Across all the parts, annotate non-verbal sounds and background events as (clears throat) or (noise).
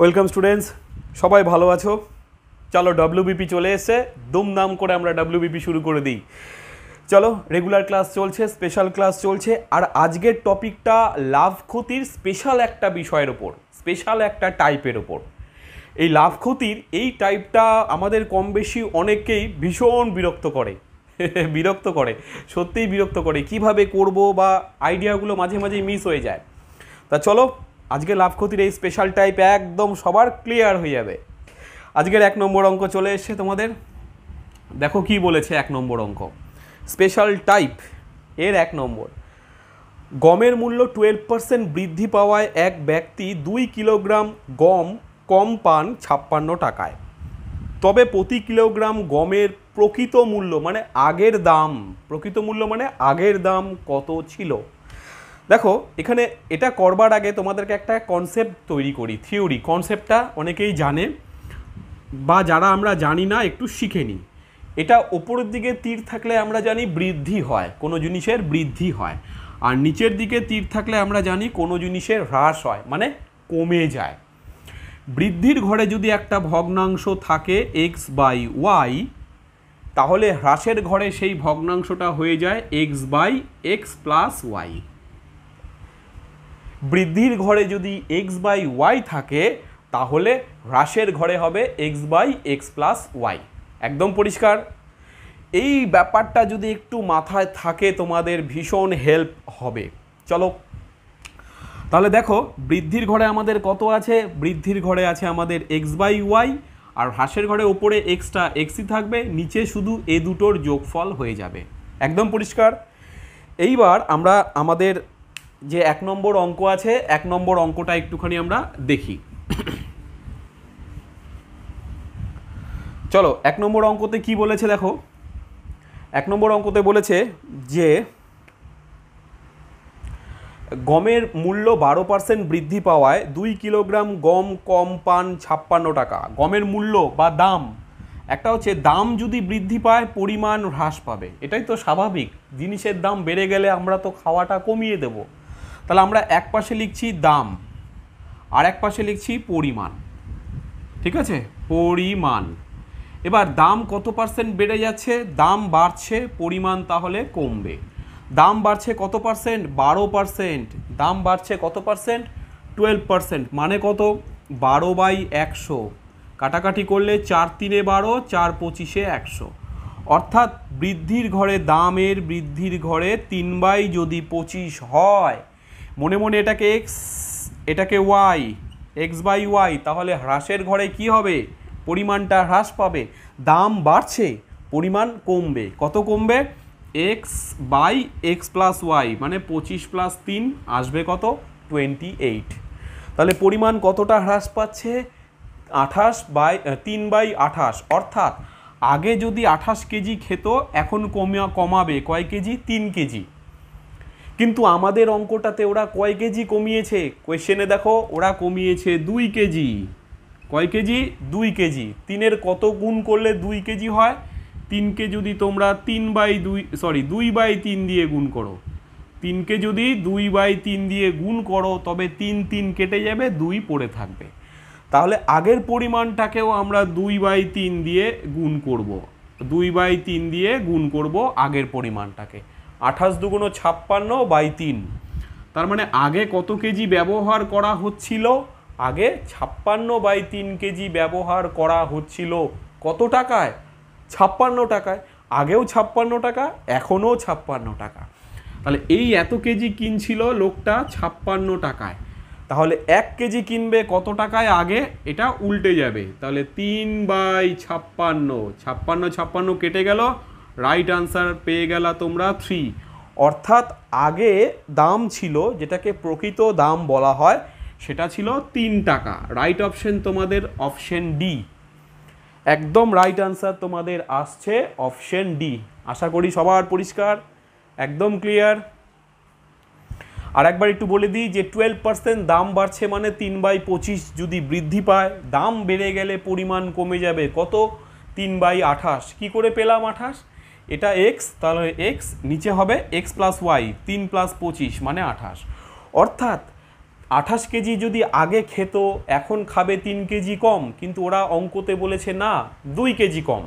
welcome students সবাই ভালো আছো চলো ডব্লিউবিপি চলে এসে দুমদাম করে আমরা ডব্লিউবিপি শুরু করে দিই চলো রেগুলার ক্লাস চলছে স্পেশাল ক্লাস চলছে আর আজকের টপিকটা লাভ ক্ষতির স্পেশাল একটা বিষয়ের ওপর স্পেশাল একটা টাইপের ওপর এই লাভ ক্ষতির এই টাইপটা আমাদের কম বেশি অনেকেই ভীষণ বিরক্ত করে (laughs) বিরক্ত করে সত্যিই বিরক্ত করে কিভাবে করব বা আইডিয়াগুলো মাঝে মাঝে মিস হয়ে যায় তা চলো আজকে লাভ ক্ষতির এই স্পেশাল টাইপ একদম সবার ক্লিয়ার হয়ে যাবে আজকের এক নম্বর অঙ্ক চলে এসছে তোমাদের দেখো কি বলেছে এক নম্বর অঙ্ক স্পেশাল টাইপ এর এক নম্বর গমের মূল্য টুয়েলভ পার্সেন্ট বৃদ্ধি পাওয়ায় এক ব্যক্তি দুই কিলোগ্রাম গম কম পান ছাপ্পান্ন টাকায় তবে প্রতি কিলোগ্রাম গমের প্রকৃত মূল্য মানে আগের দাম প্রকৃত মূল্য মানে আগের দাম কত ছিল দেখো এখানে এটা করবার আগে তোমাদেরকে একটা কনসেপ্ট তৈরি করি থিওরি কনসেপ্টটা অনেকেই জানে বা যারা আমরা জানি না একটু শিখে নিই এটা ওপরের দিকে তীর থাকলে আমরা জানি বৃদ্ধি হয় কোনো জিনিসের বৃদ্ধি হয় আর নিচের দিকে তীর থাকলে আমরা জানি কোনো জিনিসের হ্রাস হয় মানে কমে যায় বৃদ্ধির ঘরে যদি একটা ভগ্নাংশ থাকে এক্স বাই ওয়াই তাহলে হ্রাসের ঘরে সেই ভগ্নাংশটা হয়ে যায় X by X plus Y বৃদ্ধির ঘরে যদি এক্স বাই ওয়াই থাকে তাহলে হ্রাসের ঘরে হবে X by X plus Y একদম পরিষ্কার এই ব্যাপারটা যদি একটু মাথায় থাকে তোমাদের ভীষণ হেল্প হবে চলো তাহলে দেখো বৃদ্ধির ঘরে আমাদের কত আছে বৃদ্ধির ঘরে আছে আমাদের এক্স বাই ওয়াই আর হ্রাসের ঘরে ওপরে এক্সটা এক্সই থাকবে নিচে শুধু এ দুটোর যোগফল হয়ে যাবে একদম পরিষ্কার এইবার আমরা আমাদের যে এক নম্বর অঙ্ক আছে এক নম্বর অঙ্কটা একটুখানি আমরা দেখি চলো এক নম্বর অঙ্কতে কি বলেছে দেখো এক নম্বর অঙ্কতে বলেছে যে গমের মূল্য বারো পার্সেন্ট বৃদ্ধি পাওয়ায় দুই কিলোগ্রাম গম কম পান ছাপ্পান্ন টাকা গমের মূল্য বা দাম একটা হচ্ছে দাম যদি বৃদ্ধি পায় পরিমাণ হ্রাস পাবে এটাই তো স্বাভাবিক জিনিসের দাম বেড়ে গেলে আমরা তো খাওয়াটা কমিয়ে দেবো তাহলে আমরা এক পাশে লিখছি দাম আর এক পাশে লিখছি পরিমাণ ঠিক আছে পরিমাণ এবার দাম কত পার্সেন্ট বেড়ে যাচ্ছে দাম বাড়ছে পরিমাণ তাহলে কমবে দাম বাড়ছে কত পার্সেন্ট বারো পার্সেন্ট দাম বাড়ছে কত পার্সেন্ট টুয়েলভ পার্সেন্ট মানে কত বারো বাই একশো কাটাকাটি করলে চার তিনে বারো চার পঁচিশে একশো অর্থাৎ বৃদ্ধির ঘরে দামের বৃদ্ধির ঘরে তিন বাই যদি পঁচিশ হয় মনে মনে এটাকে এক্স এটাকে ওয়াই এক্স বাই ওয়াই তাহলে হ্রাসের ঘরে কি হবে পরিমাণটা হ্রাস পাবে দাম বাড়ছে পরিমাণ কমবে কত কমবে X by X plus Y মানে পঁচিশ প্লাস তিন আসবে কত টোয়েন্টি এইট তাহলে পরিমাণ কতটা হ্রাস পাচ্ছে আঠাশ বাই তিন বাই আঠাশ অর্থাৎ আগে যদি আঠাশ কেজি খেত এখন কমা কমাবে কয় কেজি তিন কেজি কিন্তু আমাদের অঙ্কটাতে ওরা কয় কেজি কমিয়েছে কোয়েশ্চেনে দেখো ওরা কমিয়েছে দুই কেজি কয় কেজি দুই কেজি তিনের কত গুণ করলে দুই কেজি হয় তিনকে যদি তোমরা তিন বাই দুই সরি দুই বাই তিন দিয়ে গুণ করো তিনকে যদি দুই বাই তিন দিয়ে গুণ করো তবে তিন তিন কেটে যাবে দুই পড়ে থাকবে তাহলে আগের পরিমাণটাকেও আমরা দুই বাই তিন দিয়ে গুণ করব দুই বাই তিন দিয়ে গুণ করব আগের পরিমাণটাকে আঠাশ দুগুণ ছাপ্পান্ন বাই তিন তার মানে আগে কত কেজি ব্যবহার করা হচ্ছিল আগে ছাপ্পান্ন বাই তিন কেজি ব্যবহার করা হচ্ছিল কত টাকায় ছাপ্পান্ন টাকায় আগেও ছাপ্পান্ন টাকা এখনও ছাপ্পান্ন টাকা তাহলে এই এত কেজি কিনছিল লোকটা ছাপ্পান্ন টাকায় তাহলে এক কেজি কিনবে কত টাকায় আগে এটা উল্টে যাবে তাহলে তিন বাই ছাপ্পান্ন ছাপ্পান্ন ছাপ্পান্ন কেটে গেল রাইট আনসার পেয়ে গেলা তোমরা থ্রি অর্থাৎ আগে দাম ছিল যেটাকে প্রকৃত দাম বলা হয় সেটা ছিল তিন টাকা রাইট অপশন তোমাদের অপশন ডি একদম রাইট আনসার তোমাদের আসছে অপশন ডি আশা করি সবার পরিষ্কার একদম ক্লিয়ার আর একবার একটু বলে দিই যে টুয়েলভ পার্সেন্ট দাম বাড়ছে মানে তিন বাই পঁচিশ যদি বৃদ্ধি পায় দাম বেড়ে গেলে পরিমাণ কমে যাবে কত তিন বাই আঠাশ কী করে পেলাম আঠাশ এটা এক্স তাহলে এক্স নিচে হবে এক্স প্লাস ওয়াই তিন প্লাস পঁচিশ মানে আঠাশ অর্থাৎ আঠাশ কেজি যদি আগে খেত এখন খাবে তিন কেজি কম কিন্তু ওরা অঙ্কতে বলেছে না দুই কেজি কম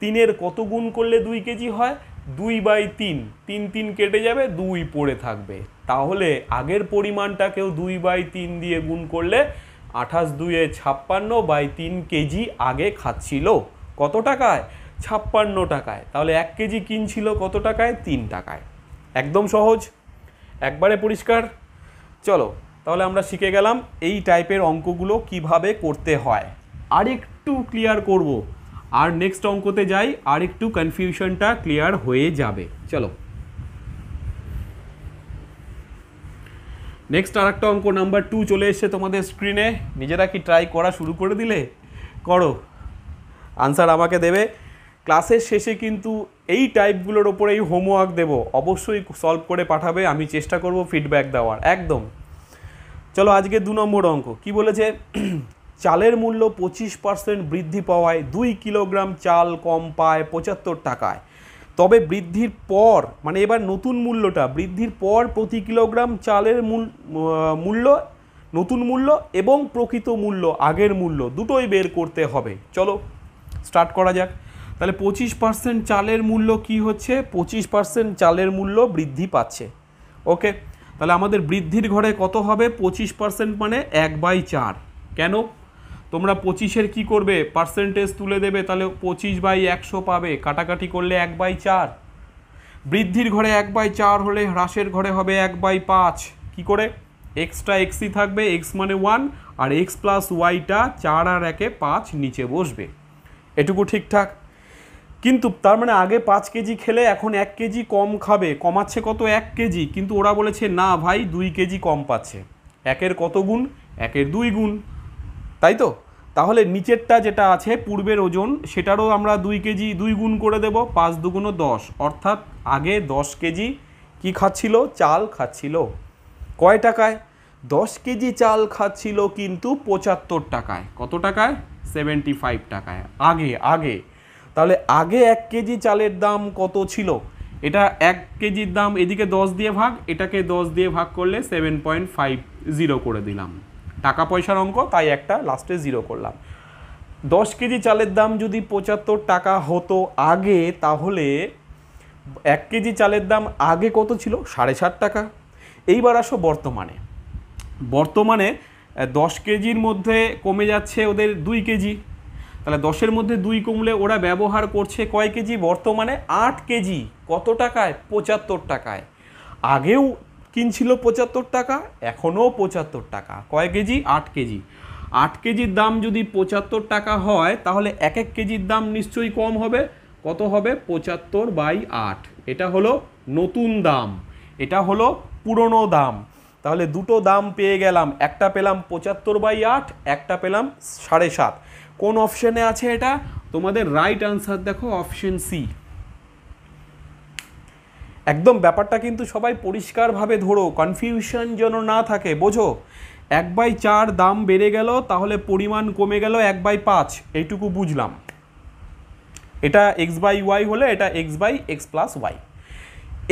তিনের কত গুণ করলে দুই কেজি হয় দুই বাই তিন তিন তিন কেটে যাবে দুই পড়ে থাকবে তাহলে আগের পরিমাণটাকেও দুই বাই তিন দিয়ে গুণ করলে আঠাশ দুয়ে ছাপ্পান্ন বাই তিন কেজি আগে খাচ্ছিল কত টাকায় ছাপ্পান্ন টাকায় তাহলে এক কেজি কিনছিল কত টাকায় তিন টাকায় একদম সহজ একবারে পরিষ্কার চলো তাহলে আমরা শিখে গেলাম এই টাইপের অঙ্কগুলো কিভাবে করতে হয় আর একটু ক্লিয়ার করব আর নেক্সট অঙ্কতে যাই আর একটু কনফিউশনটা ক্লিয়ার হয়ে যাবে চলো নেক্সট আর একটা অঙ্ক নাম্বার টু চলে এসছে তোমাদের স্ক্রিনে নিজেরা কি ট্রাই করা শুরু করে দিলে করো আনসার আমাকে দেবে ক্লাসের শেষে কিন্তু এই টাইপগুলোর ওপরেই হোমওয়ার্ক দেবো অবশ্যই সলভ করে পাঠাবে আমি চেষ্টা করব ফিডব্যাক দেওয়ার একদম চলো আজকে দু নম্বর অঙ্ক কি বলেছে (clears throat) চালের মূল্য পঁচিশ পার্সেন্ট বৃদ্ধি পাওয়ায় দুই কিলোগ্রাম চাল কম পায় পঁচাত্তর টাকায় তবে বৃদ্ধির পর মানে এবার নতুন মূল্যটা বৃদ্ধির পর প্রতি কিলোগ্রাম চালের মূল মূল্য নতুন মূল্য এবং প্রকৃত মূল্য আগের মূল্য দুটোই বের করতে হবে চলো স্টার্ট করা যাক তাহলে পঁচিশ পার্সেন্ট চালের মূল্য কি হচ্ছে পঁচিশ পার্সেন্ট চালের মূল্য বৃদ্ধি পাচ্ছে ওকে তাহলে আমাদের বৃদ্ধির ঘরে কত হবে পঁচিশ পার্সেন্ট মানে এক বাই চার কেন তোমরা পঁচিশের কি করবে পার্সেন্টেজ তুলে দেবে তাহলে পঁচিশ বাই একশো পাবে কাটাকাটি করলে এক বাই চার বৃদ্ধির ঘরে এক বাই চার হলে হ্রাসের ঘরে হবে এক বাই পাঁচ কী করে এক্সট্রা এক্সই থাকবে এক্স মানে ওয়ান আর এক্স প্লাস ওয়াইটা চার আর একে পাঁচ নিচে বসবে এটুকু ঠিকঠাক কিন্তু তার মানে আগে পাঁচ কেজি খেলে এখন এক কেজি কম খাবে কমাচ্ছে কত এক কেজি কিন্তু ওরা বলেছে না ভাই দুই কেজি কম পাচ্ছে একের কত গুণ একের দুই গুণ তাই তো তাহলে নিচেরটা যেটা আছে পূর্বের ওজন সেটারও আমরা দুই কেজি দুই গুণ করে দেব পাঁচ দুগুণ দশ অর্থাৎ আগে দশ কেজি কি খাচ্ছিল চাল খাচ্ছিল কয় টাকায় দশ কেজি চাল খাচ্ছিল কিন্তু পঁচাত্তর টাকায় কত টাকায় সেভেন্টি ফাইভ টাকায় আগে আগে তাহলে আগে এক কেজি চালের দাম কত ছিল এটা এক কেজির দাম এদিকে দশ দিয়ে ভাগ এটাকে দশ দিয়ে ভাগ করলে সেভেন পয়েন্ট ফাইভ জিরো করে দিলাম টাকা পয়সার অঙ্ক তাই একটা লাস্টে জিরো করলাম দশ কেজি চালের দাম যদি পঁচাত্তর টাকা হতো আগে তাহলে এক কেজি চালের দাম আগে কত ছিল সাড়ে সাত টাকা এইবার আসো বর্তমানে বর্তমানে দশ কেজির মধ্যে কমে যাচ্ছে ওদের দুই কেজি তাহলে দশের মধ্যে দুই কমলে ওরা ব্যবহার করছে কয় কেজি বর্তমানে আট কেজি কত টাকায় পঁচাত্তর টাকায় আগেও কিনছিল পঁচাত্তর টাকা এখনও পঁচাত্তর টাকা কয় কেজি আট কেজি আট কেজির দাম যদি পঁচাত্তর টাকা হয় তাহলে এক এক কেজির দাম নিশ্চয়ই কম হবে কত হবে পঁচাত্তর বাই আট এটা হলো নতুন দাম এটা হলো পুরনো দাম তাহলে দুটো দাম পেয়ে গেলাম একটা পেলাম পঁচাত্তর বাই আট একটা পেলাম সাড়ে সাত কোন অপশানে আছে এটা তোমাদের রাইট আনসার দেখো অপশন সি একদম ব্যাপারটা কিন্তু সবাই পরিষ্কারভাবে ধরো কনফিউশন যেন না থাকে বোঝো এক বাই চার দাম বেড়ে গেল তাহলে পরিমাণ কমে গেল এক বাই পাঁচ এইটুকু বুঝলাম এটা এক্স বাই ওয়াই হলে এটা X by X plus Y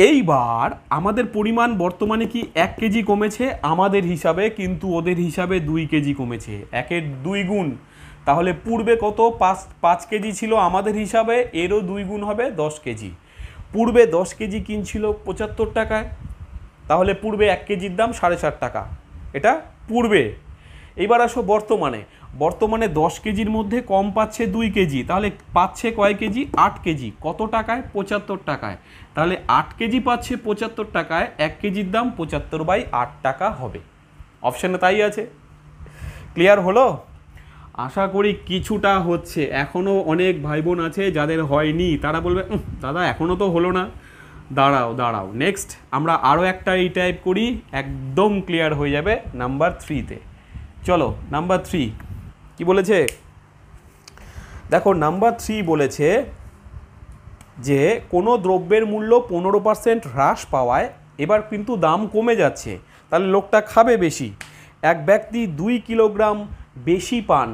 এইবার আমাদের পরিমাণ বর্তমানে কি এক কেজি কমেছে আমাদের হিসাবে কিন্তু ওদের হিসাবে দুই কেজি কমেছে একের দুই গুণ তাহলে পূর্বে কত পাঁচ পাঁচ কেজি ছিল আমাদের হিসাবে এরও দুই গুণ হবে দশ কেজি পূর্বে দশ কেজি কিনছিল পঁচাত্তর টাকায় তাহলে পূর্বে এক কেজির দাম সাড়ে চার টাকা এটা পূর্বে এবার আসো বর্তমানে বর্তমানে দশ কেজির মধ্যে কম পাচ্ছে দুই কেজি তাহলে পাচ্ছে কয় কেজি আট কেজি কত টাকায় পঁচাত্তর টাকায় তাহলে আট কেজি পাচ্ছে পঁচাত্তর টাকায় এক কেজির দাম পঁচাত্তর বাই আট টাকা হবে অপশানে তাই আছে ক্লিয়ার হলো আশা করি কিছুটা হচ্ছে এখনও অনেক ভাই বোন আছে যাদের হয়নি তারা বলবে দাদা এখনও তো হলো না দাঁড়াও দাঁড়াও নেক্সট আমরা আরও একটা এই টাইপ করি একদম ক্লিয়ার হয়ে যাবে নাম্বার থ্রিতে চলো নাম্বার থ্রি কি বলেছে দেখো নাম্বার থ্রি বলেছে যে কোনো দ্রব্যের মূল্য পনেরো পার্সেন্ট হ্রাস পাওয়ায় এবার কিন্তু দাম কমে যাচ্ছে তাহলে লোকটা খাবে বেশি এক ব্যক্তি দুই কিলোগ্রাম বেশি পান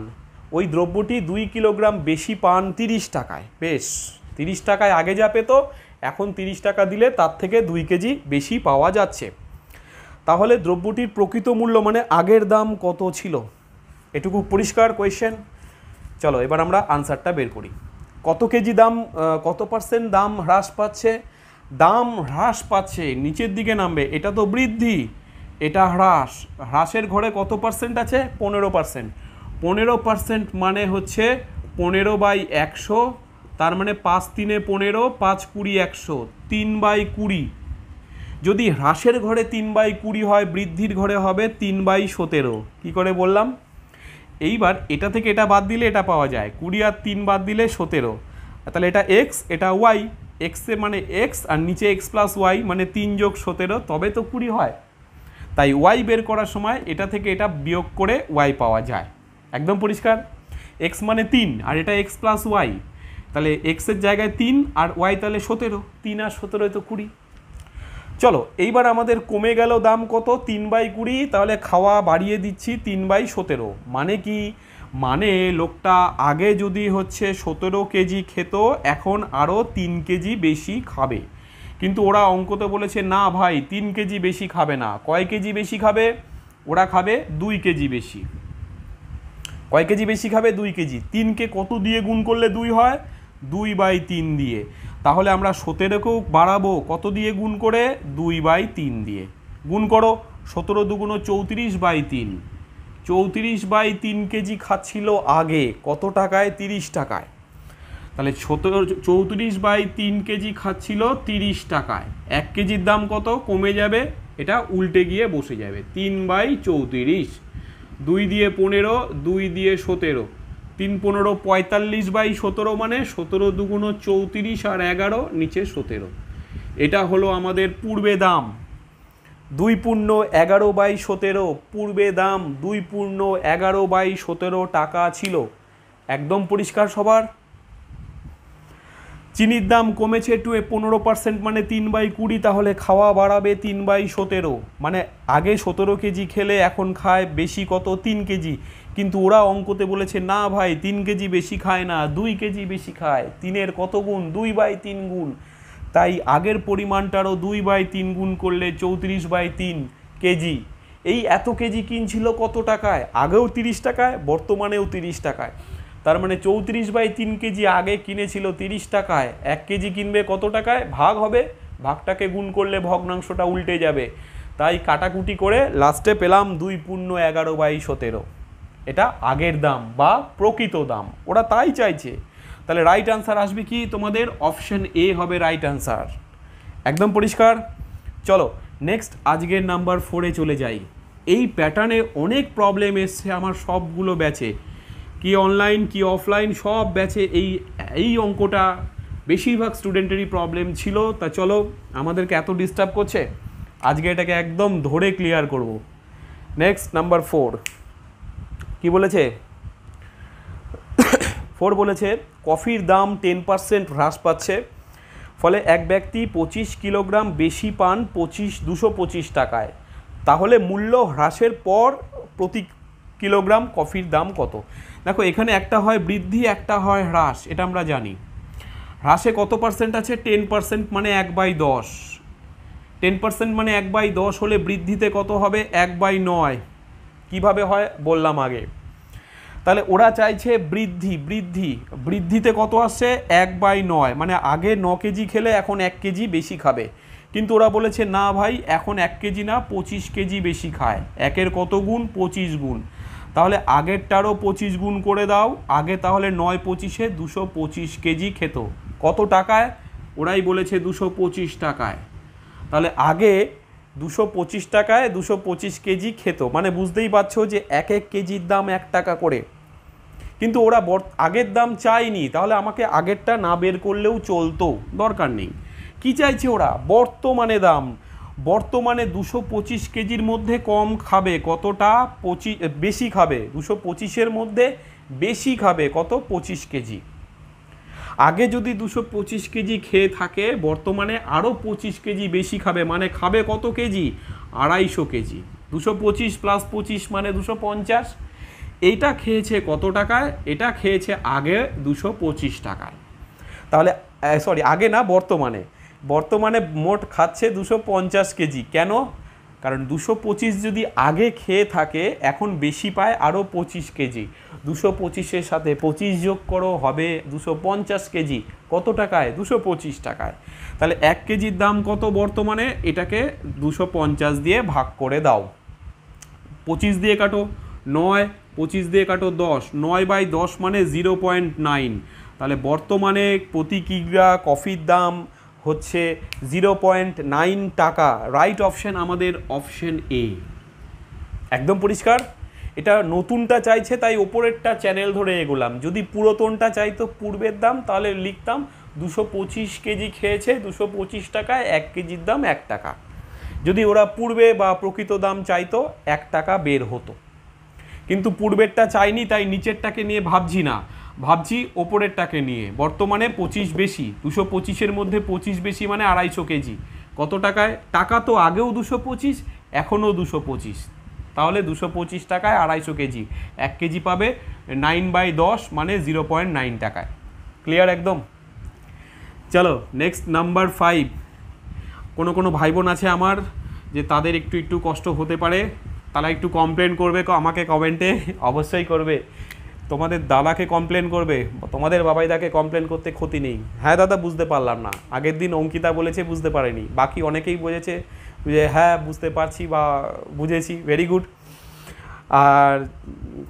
ওই দ্রব্যটি দুই কিলোগ্রাম বেশি পান তিরিশ টাকায় বেশ তিরিশ টাকায় আগে যা পেত এখন তিরিশ টাকা দিলে তার থেকে দুই কেজি বেশি পাওয়া যাচ্ছে তাহলে দ্রব্যটির প্রকৃত মূল্য মানে আগের দাম কত ছিল এটুকু পরিষ্কার কোয়েশ্চেন চলো এবার আমরা আনসারটা বের করি কত কেজি দাম কত পার্সেন্ট দাম হ্রাস পাচ্ছে দাম হ্রাস পাচ্ছে নিচের দিকে নামবে এটা তো বৃদ্ধি এটা হ্রাস হ্রাসের ঘরে কত পার্সেন্ট আছে পনেরো পার্সেন্ট পনেরো পার্সেন্ট মানে হচ্ছে পনেরো বাই একশো তার মানে পাঁচ তিনে পনেরো পাঁচ কুড়ি একশো তিন বাই কুড়ি যদি হ্রাসের ঘরে তিন বাই কুড়ি হয় বৃদ্ধির ঘরে হবে তিন বাই সতেরো কী করে বললাম এইবার এটা থেকে এটা বাদ দিলে এটা পাওয়া যায় কুড়ি আর তিন বাদ দিলে সতেরো তাহলে এটা এক্স এটা ওয়াই এক্সে মানে এক্স আর নিচে এক্স প্লাস ওয়াই মানে তিন যোগ সতেরো তবে তো কুড়ি হয় তাই ওয়াই বের করার সময় এটা থেকে এটা বিয়োগ করে ওয়াই পাওয়া যায় একদম পরিষ্কার এক্স মানে তিন আর এটা এক্স প্লাস ওয়াই তাহলে এক্সের জায়গায় তিন আর ওয়াই তাহলে সতেরো তিন আর সতেরো তো কুড়ি চলো এইবার আমাদের কমে গেল দাম কত তিন বাই কুড়ি তাহলে খাওয়া বাড়িয়ে দিচ্ছি তিন বাই সতেরো মানে কি মানে লোকটা আগে যদি হচ্ছে সতেরো কেজি খেত এখন আরও তিন কেজি বেশি খাবে কিন্তু ওরা অঙ্কতে বলেছে না ভাই তিন কেজি বেশি খাবে না কয় কেজি বেশি খাবে ওরা খাবে দুই কেজি বেশি কয় কেজি বেশি খাবে দুই কেজি তিনকে কত দিয়ে গুণ করলে দুই হয় দুই বাই তিন দিয়ে তাহলে আমরা সতেরোকেও বাড়াবো কত দিয়ে গুণ করে দুই বাই তিন দিয়ে গুণ করো সতেরো দুগুণো চৌত্রিশ বাই তিন চৌত্রিশ বাই তিন কেজি খাচ্ছিল আগে কত টাকায় তিরিশ টাকায় তাহলে সতেরো চৌত্রিশ বাই তিন কেজি খাচ্ছিল তিরিশ টাকায় এক কেজির দাম কত কমে যাবে এটা উল্টে গিয়ে বসে যাবে তিন বাই চৌত্রিশ দুই দিয়ে পনেরো দুই দিয়ে সতেরো তিন পনেরো পঁয়তাল্লিশ বাই সতেরো মানে সতেরো দুগুণ চৌত্রিশ আর এগারো নিচে সতেরো এটা হলো আমাদের পূর্বে দাম দুই পূর্ণ এগারো বাই সতেরো পূর্বে দাম দুই পূর্ণ এগারো বাই সতেরো টাকা ছিল একদম পরিষ্কার সবার চিনির দাম কমেছে টু পনেরো পার্সেন্ট মানে তিন বাই কুড়ি তাহলে খাওয়া বাড়াবে তিন বাই সতেরো মানে আগে সতেরো কেজি খেলে এখন খায় বেশি কত তিন কেজি কিন্তু ওরা অঙ্কতে বলেছে না ভাই তিন কেজি বেশি খায় না দুই কেজি বেশি খায় তিনের কত গুণ দুই বাই তিন গুণ তাই আগের পরিমাণটারও দুই বাই তিন গুণ করলে চৌত্রিশ বাই তিন কেজি এই এত কেজি কিনছিল কত টাকায় আগেও তিরিশ টাকায় বর্তমানেও তিরিশ টাকায় তার মানে চৌত্রিশ বাই তিন কেজি আগে কিনেছিল তিরিশ টাকায় এক কেজি কিনবে কত টাকায় ভাগ হবে ভাগটাকে গুণ করলে ভগ্নাংশটা উল্টে যাবে তাই কাটাকুটি করে লাস্টে পেলাম দুই পূর্ণ এগারো বাই সতেরো এটা আগের দাম বা প্রকৃত দাম ওরা তাই চাইছে তাহলে রাইট আনসার আসবে কি তোমাদের অপশন এ হবে রাইট আনসার একদম পরিষ্কার চলো নেক্সট আজকের নাম্বার ফোরে চলে যাই এই প্যাটার্নে অনেক প্রবলেম এসছে আমার সবগুলো ব্যাচে কি অনলাইন কি অফলাইন সব ব্যাচে এই এই অঙ্কটা বেশিরভাগ স্টুডেন্টেরই প্রবলেম ছিল তা চলো আমাদেরকে এত ডিস্টার্ব করছে আজকে এটাকে একদম ধরে ক্লিয়ার করব নেক্সট নাম্বার ফোর কি বলেছে ফোর বলেছে কফির দাম টেন পার্সেন্ট হ্রাস পাচ্ছে ফলে এক ব্যক্তি পঁচিশ কিলোগ্রাম বেশি পান পঁচিশ দুশো পঁচিশ টাকায় তাহলে মূল্য হ্রাসের পর প্রতি কিলোগ্রাম কফির দাম কত দেখো এখানে একটা হয় বৃদ্ধি একটা হয় হ্রাস এটা আমরা জানি হ্রাসে কত পার্সেন্ট আছে টেন পার্সেন্ট মানে এক বাই দশ টেন পার্সেন্ট মানে এক বাই দশ হলে বৃদ্ধিতে কত হবে এক বাই নয় কীভাবে হয় বললাম আগে তাহলে ওরা চাইছে বৃদ্ধি বৃদ্ধি বৃদ্ধিতে কত আসছে এক বাই নয় মানে আগে ন কেজি খেলে এখন এক কেজি বেশি খাবে কিন্তু ওরা বলেছে না ভাই এখন এক কেজি না পঁচিশ কেজি বেশি খায় একের কত গুণ পঁচিশ গুণ তাহলে আগেরটারও পঁচিশ গুণ করে দাও আগে তাহলে নয় পঁচিশে দুশো পঁচিশ কেজি খেত কত টাকায় ওরাই বলেছে দুশো পঁচিশ টাকায় তাহলে আগে দুশো পঁচিশ টাকায় দুশো পঁচিশ কেজি খেত মানে বুঝতেই পারছো যে এক এক কেজির দাম এক টাকা করে কিন্তু ওরা আগের দাম চায়নি তাহলে আমাকে আগেরটা না বের করলেও চলতো দরকার নেই কি চাইছে ওরা বর্তমানে দাম বর্তমানে দুশো পঁচিশ কেজির মধ্যে কম খাবে কতটা পঁচিশ বেশি খাবে দুশো পঁচিশের মধ্যে বেশি খাবে কত পঁচিশ কেজি আগে যদি দুশো পঁচিশ কেজি খেয়ে থাকে বর্তমানে আরও পঁচিশ কেজি বেশি খাবে মানে খাবে কত কেজি আড়াইশো কেজি দুশো পঁচিশ প্লাস পঁচিশ মানে দুশো পঞ্চাশ এটা খেয়েছে কত টাকায় এটা খেয়েছে আগে দুশো পঁচিশ টাকায় তাহলে সরি আগে না বর্তমানে বর্তমানে মোট খাচ্ছে দুশো পঞ্চাশ কেজি কেন কারণ দুশো পঁচিশ যদি আগে খেয়ে থাকে এখন বেশি পায় আরও পঁচিশ কেজি দুশো পঁচিশের সাথে পঁচিশ যোগ করো হবে দুশো পঞ্চাশ কেজি কত টাকায় দুশো পঁচিশ টাকায় তাহলে এক কেজির দাম কত বর্তমানে এটাকে দুশো পঞ্চাশ দিয়ে ভাগ করে দাও পঁচিশ দিয়ে কাটো নয় পঁচিশ দিয়ে কাটো দশ নয় বাই দশ মানে জিরো পয়েন্ট নাইন তাহলে বর্তমানে প্রতি কিগ্রা কফির দাম হচ্ছে জিরো পয়েন্ট নাইন টাকা রাইট অপশন আমাদের অপশান এ একদম পরিষ্কার এটা নতুনটা চাইছে তাই ওপরেরটা চ্যানেল ধরে এগোলাম যদি পুরাতনটা চাইতো পূর্বের দাম তাহলে লিখতাম দুশো পঁচিশ কেজি খেয়েছে দুশো পঁচিশ টাকায় এক কেজির দাম এক টাকা যদি ওরা পূর্বে বা প্রকৃত দাম চাইতো এক টাকা বের হতো কিন্তু পূর্বেরটা চাইনি তাই নিচেরটাকে নিয়ে ভাবছি না ভাবছি ওপরেরটাকে নিয়ে বর্তমানে পঁচিশ বেশি দুশো পঁচিশের মধ্যে পঁচিশ বেশি মানে আড়াইশো কেজি কত টাকায় টাকা তো আগেও দুশো পঁচিশ এখনও দুশো পঁচিশ তাহলে দুশো পঁচিশ টাকায় আড়াইশো কেজি এক কেজি পাবে নাইন বাই দশ মানে জিরো পয়েন্ট নাইন টাকায় ক্লিয়ার একদম চলো নেক্সট নাম্বার ফাইভ কোনো কোনো ভাই বোন আছে আমার যে তাদের একটু একটু কষ্ট হতে পারে তারা একটু কমপ্লেন করবে আমাকে কমেন্টে অবশ্যই করবে তোমাদের দাদাকে কমপ্লেন করবে তোমাদের বাবাই দাকে কমপ্লেন করতে ক্ষতি নেই হ্যাঁ দাদা বুঝতে পারলাম না আগের দিন অঙ্কিতা বলেছে বুঝতে পারেনি বাকি অনেকেই বুঝেছে যে হ্যাঁ বুঝতে পারছি বা বুঝেছি ভেরি গুড আর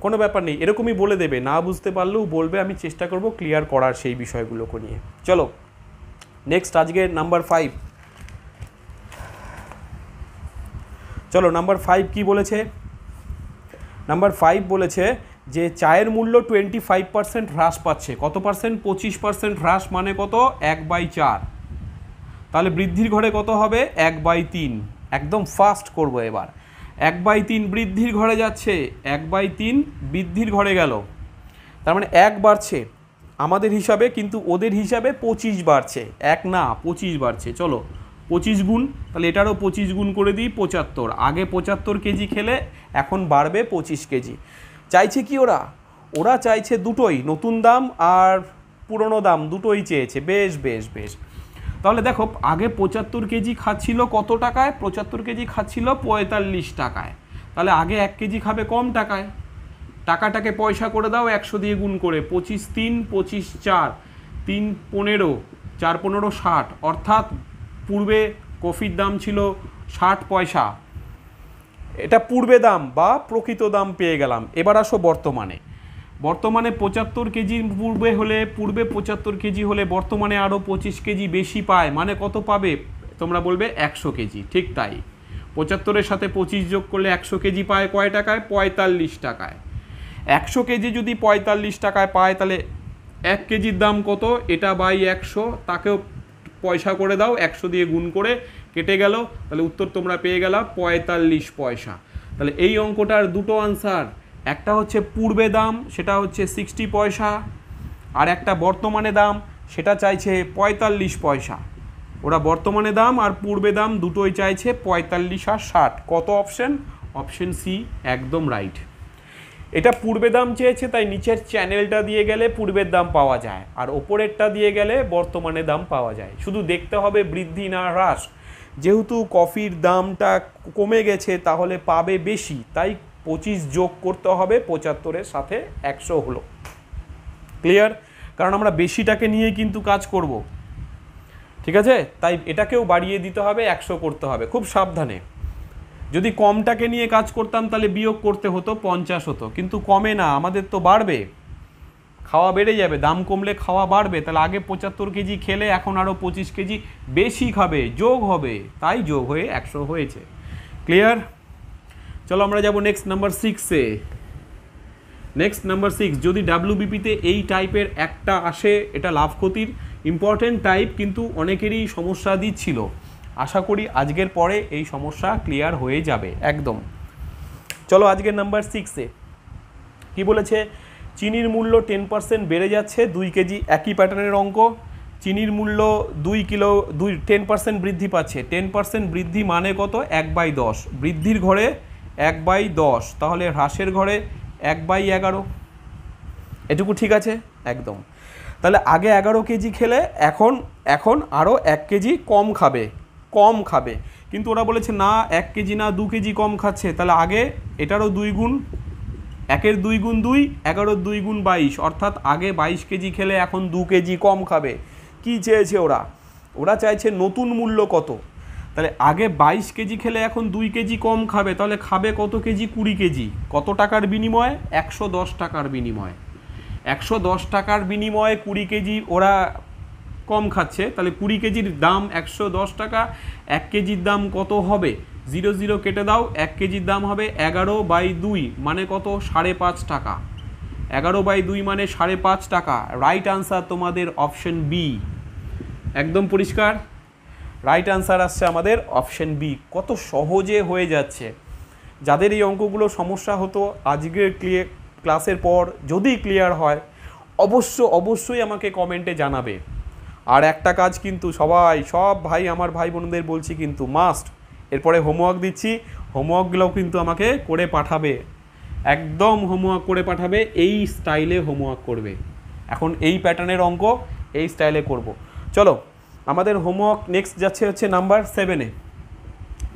কোনো ব্যাপার নেই এরকমই বলে দেবে না বুঝতে পারলেও বলবে আমি চেষ্টা করব ক্লিয়ার করার সেই বিষয়গুলোকে নিয়ে চলো নেক্সট আজকে নাম্বার ফাইভ চলো নাম্বার ফাইভ কি বলেছে নাম্বার ফাইভ বলেছে যে চায়ের মূল্য টোয়েন্টি ফাইভ পার্সেন্ট হ্রাস পাচ্ছে কত পার্সেন্ট পঁচিশ পার্সেন্ট হ্রাস মানে কত এক বাই চার তাহলে বৃদ্ধির ঘরে কত হবে এক বাই তিন একদম ফাস্ট করব এবার এক বাই তিন বৃদ্ধির ঘরে যাচ্ছে এক বাই তিন বৃদ্ধির ঘরে গেল তার মানে এক বাড়ছে আমাদের হিসাবে কিন্তু ওদের হিসাবে পঁচিশ বাড়ছে এক না পঁচিশ বাড়ছে চলো পঁচিশ গুণ তাহলে এটারও পঁচিশ গুণ করে দিই পঁচাত্তর আগে পঁচাত্তর কেজি খেলে এখন বাড়বে পঁচিশ কেজি চাইছে কি ওরা ওরা চাইছে দুটোই নতুন দাম আর পুরনো দাম দুটোই চেয়েছে বেশ বেশ বেশ তাহলে দেখো আগে পঁচাত্তর কেজি খাচ্ছিল কত টাকায় পঁচাত্তর কেজি খাচ্ছিল পঁয়তাল্লিশ টাকায় তাহলে আগে এক কেজি খাবে কম টাকায় টাকাটাকে পয়সা করে দাও একশো দিয়ে গুণ করে পঁচিশ তিন পঁচিশ চার তিন পনেরো চার পনেরো ষাট অর্থাৎ পূর্বে কফির দাম ছিল ষাট পয়সা এটা পূর্বে দাম বা প্রকৃত দাম পেয়ে গেলাম এবার আসো বর্তমানে বর্তমানে পঁচাত্তর কেজি পূর্বে হলে পূর্বে পঁচাত্তর কেজি হলে বর্তমানে আরও পঁচিশ কেজি বেশি পায় মানে কত পাবে তোমরা বলবে একশো কেজি ঠিক তাই পঁচাত্তরের সাথে পঁচিশ যোগ করলে একশো কেজি পায় কয় টাকায় পঁয়তাল্লিশ টাকায় একশো কেজি যদি পঁয়তাল্লিশ টাকায় পায় তাহলে এক কেজির দাম কত এটা বাই একশো তাকেও পয়সা করে দাও একশো দিয়ে গুণ করে কেটে গেল তাহলে উত্তর তোমরা পেয়ে গেলা পঁয়তাল্লিশ পয়সা তাহলে এই অঙ্কটার দুটো আনসার একটা হচ্ছে পূর্বে দাম সেটা হচ্ছে সিক্সটি পয়সা আর একটা বর্তমানে দাম সেটা চাইছে পঁয়তাল্লিশ পয়সা ওরা বর্তমানে দাম আর পূর্বে দাম দুটোই চাইছে পঁয়তাল্লিশ আর ষাট কত অপশন অপশন সি একদম রাইট এটা পূর্বে দাম চেয়েছে তাই নিচের চ্যানেলটা দিয়ে গেলে পূর্বের দাম পাওয়া যায় আর ওপরেরটা দিয়ে গেলে বর্তমানে দাম পাওয়া যায় শুধু দেখতে হবে বৃদ্ধি না হ্রাস যেহেতু কফির দামটা কমে গেছে তাহলে পাবে বেশি তাই পঁচিশ যোগ করতে হবে পঁচাত্তরের সাথে একশো হলো ক্লিয়ার কারণ আমরা বেশিটাকে নিয়ে কিন্তু কাজ করব ঠিক আছে তাই এটাকেও বাড়িয়ে দিতে হবে একশো করতে হবে খুব সাবধানে যদি কমটাকে নিয়ে কাজ করতাম তাহলে বিয়োগ করতে হতো পঞ্চাশ হতো কিন্তু কমে না আমাদের তো বাড়বে খাওয়া বেড়ে যাবে দাম কমলে খাওয়া বাড়বে তাহলে আগে পঁচাত্তর কেজি খেলে এখন আরও পঁচিশ কেজি বেশি খাবে যোগ হবে তাই যোগ হয়ে একশো হয়েছে ক্লিয়ার চলো আমরা যাব নেক্সট নাম্বার সিক্সে নেক্সট নাম্বার সিক্স যদি ডাব্লিউবিপিতে এই টাইপের একটা আসে এটা লাভ ক্ষতির ইম্পর্টেন্ট টাইপ কিন্তু অনেকেরই সমস্যা দিচ্ছিল আশা করি আজকের পরে এই সমস্যা ক্লিয়ার হয়ে যাবে একদম চলো আজকের নাম্বার সিক্সে কি বলেছে চিনির মূল্য টেন পার্সেন্ট বেড়ে যাচ্ছে দুই কেজি একই প্যাটার্নের অঙ্ক চিনির মূল্য দুই কিলো দুই টেন পার্সেন্ট বৃদ্ধি পাচ্ছে টেন পার্সেন্ট বৃদ্ধি মানে কত এক বাই দশ বৃদ্ধির ঘরে এক বাই দশ তাহলে হ্রাসের ঘরে এক বাই এগারো এটুকু ঠিক আছে একদম তাহলে আগে এগারো কেজি খেলে এখন এখন আরও এক কেজি কম খাবে কম খাবে কিন্তু ওরা বলেছে না এক কেজি না দু কেজি কম খাচ্ছে তাহলে আগে এটারও দুই গুণ একের দুই গুণ দুই এগারোর দুই গুণ বাইশ অর্থাৎ আগে বাইশ কেজি খেলে এখন দু কেজি কম খাবে কি চেয়েছে ওরা ওরা চাইছে নতুন মূল্য কত তাহলে আগে বাইশ কেজি খেলে এখন দুই কেজি কম খাবে তাহলে খাবে কত কেজি কুড়ি কেজি কত টাকার বিনিময়ে একশো দশ টাকার বিনিময়ে একশো দশ টাকার বিনিময়ে কুড়ি কেজি ওরা কম খাচ্ছে তাহলে কুড়ি কেজির দাম একশো দশ টাকা এক কেজির দাম কত হবে জিরো জিরো কেটে দাও এক কেজির দাম হবে এগারো বাই দুই মানে কত সাড়ে পাঁচ টাকা এগারো বাই দুই মানে সাড়ে পাঁচ টাকা রাইট আনসার তোমাদের অপশন বি একদম পরিষ্কার রাইট আনসার আসছে আমাদের অপশন বি কত সহজে হয়ে যাচ্ছে যাদের এই অঙ্কগুলো সমস্যা হতো আজকের ক্লিয়ে ক্লাসের পর যদি ক্লিয়ার হয় অবশ্য অবশ্যই আমাকে কমেন্টে জানাবে আর একটা কাজ কিন্তু সবাই সব ভাই আমার ভাই বোনদের বলছি কিন্তু মাস্ট এরপরে হোমওয়ার্ক দিচ্ছি হোমওয়ার্কগুলোও কিন্তু আমাকে করে পাঠাবে একদম হোমওয়ার্ক করে পাঠাবে এই স্টাইলে হোমওয়ার্ক করবে এখন এই প্যাটার্নের অঙ্ক এই স্টাইলে করব চলো আমাদের হোমওয়ার্ক নেক্সট যাচ্ছে হচ্ছে নাম্বার সেভেনে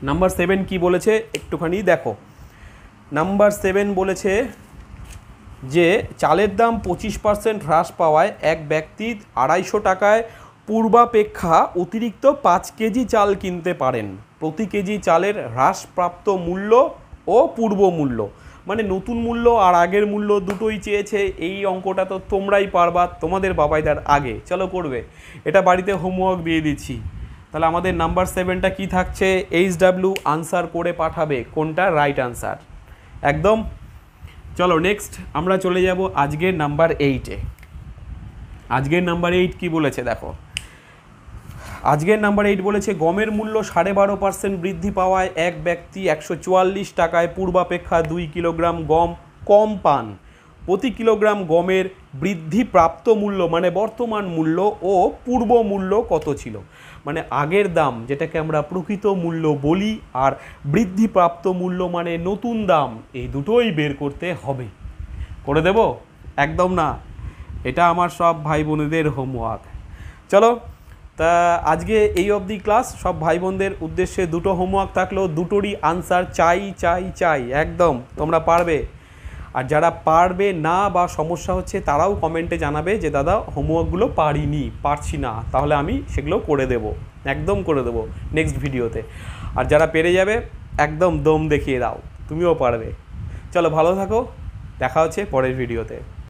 নাম্বার সেভেন কি বলেছে একটুখানি দেখো নাম্বার সেভেন বলেছে যে চালের দাম পঁচিশ পার্সেন্ট হ্রাস পাওয়ায় এক ব্যক্তি আড়াইশো টাকায় পূর্বাপেক্ষা অতিরিক্ত পাঁচ কেজি চাল কিনতে পারেন প্রতি কেজি চালের হ্রাসপ্রাপ্ত মূল্য ও পূর্ব মূল্য মানে নতুন মূল্য আর আগের মূল্য দুটোই চেয়েছে এই অঙ্কটা তো তোমরাই পারবা তোমাদের বাবাইদার আগে চলো করবে এটা বাড়িতে হোমওয়ার্ক দিয়ে দিচ্ছি তাহলে আমাদের নাম্বার সেভেনটা কি থাকছে এইচ ডাব্লিউ আনসার করে পাঠাবে কোনটা রাইট আনসার একদম চলো নেক্সট আমরা চলে যাব আজকের নাম্বার এইটে আজকের নাম্বার এইট কি বলেছে দেখো আজকের নাম্বার এইট বলেছে গমের মূল্য সাড়ে বারো পার্সেন্ট বৃদ্ধি পাওয়ায় এক ব্যক্তি একশো চুয়াল্লিশ টাকায় পূর্বাপেক্ষা দুই কিলোগ্রাম গম কম পান প্রতি কিলোগ্রাম গমের বৃদ্ধি প্রাপ্ত মূল্য মানে বর্তমান মূল্য ও পূর্ব মূল্য কত ছিল মানে আগের দাম যেটাকে আমরা প্রকৃত মূল্য বলি আর বৃদ্ধিপ্রাপ্ত মূল্য মানে নতুন দাম এই দুটোই বের করতে হবে করে দেব একদম না এটা আমার সব ভাই বোনেদের হোমওয়ার্ক চলো তা আজকে এই অবধি ক্লাস সব ভাই বোনদের উদ্দেশ্যে দুটো হোমওয়ার্ক থাকলেও দুটোরই আনসার চাই চাই চাই একদম তোমরা পারবে আর যারা পারবে না বা সমস্যা হচ্ছে তারাও কমেন্টে জানাবে যে দাদা হোমওয়ার্কগুলো পারিনি পারছি না তাহলে আমি সেগুলো করে দেব একদম করে দেব নেক্সট ভিডিওতে আর যারা পেরে যাবে একদম দম দেখিয়ে দাও তুমিও পারবে চলো ভালো থাকো দেখা হচ্ছে পরের ভিডিওতে